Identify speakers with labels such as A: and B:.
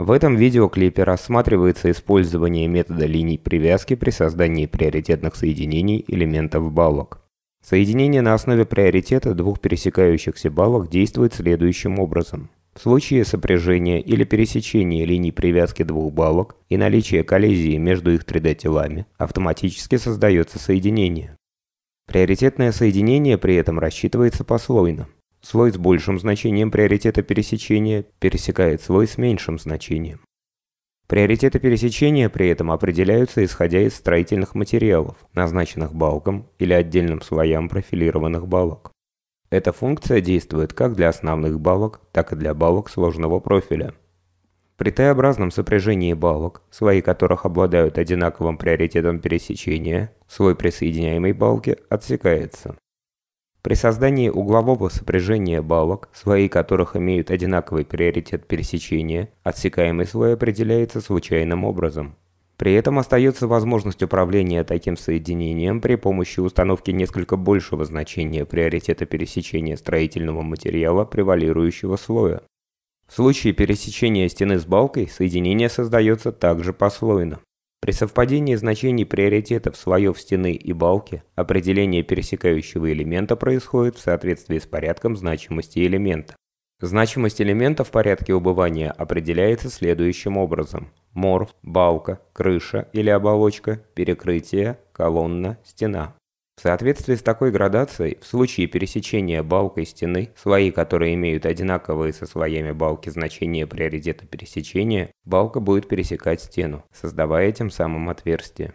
A: В этом видеоклипе рассматривается использование метода линий привязки при создании приоритетных соединений элементов балок. Соединение на основе приоритета двух пересекающихся балок действует следующим образом. В случае сопряжения или пересечения линий привязки двух балок и наличия коллизии между их 3D-телами, автоматически создается соединение. Приоритетное соединение при этом рассчитывается послойно. Слой с большим значением приоритета пересечения пересекает слой с меньшим значением. Приоритеты пересечения при этом определяются исходя из строительных материалов, назначенных балкам или отдельным слоям профилированных балок. Эта функция действует как для основных балок, так и для балок сложного профиля. При Т-образном сопряжении балок, слои которых обладают одинаковым приоритетом пересечения, слой присоединяемой балки отсекается. При создании углового сопряжения балок, слои которых имеют одинаковый приоритет пересечения, отсекаемый слой определяется случайным образом. При этом остается возможность управления таким соединением при помощи установки несколько большего значения приоритета пересечения строительного материала превалирующего слоя. В случае пересечения стены с балкой соединение создается также послойно. При совпадении значений приоритетов слоев стены и балки определение пересекающего элемента происходит в соответствии с порядком значимости элемента. Значимость элемента в порядке убывания определяется следующим образом. Морф, балка, крыша или оболочка, перекрытие, колонна, стена. В соответствии с такой градацией, в случае пересечения балкой стены, слои, которые имеют одинаковые со слоями балки значения приоритета пересечения, балка будет пересекать стену, создавая тем самым отверстие.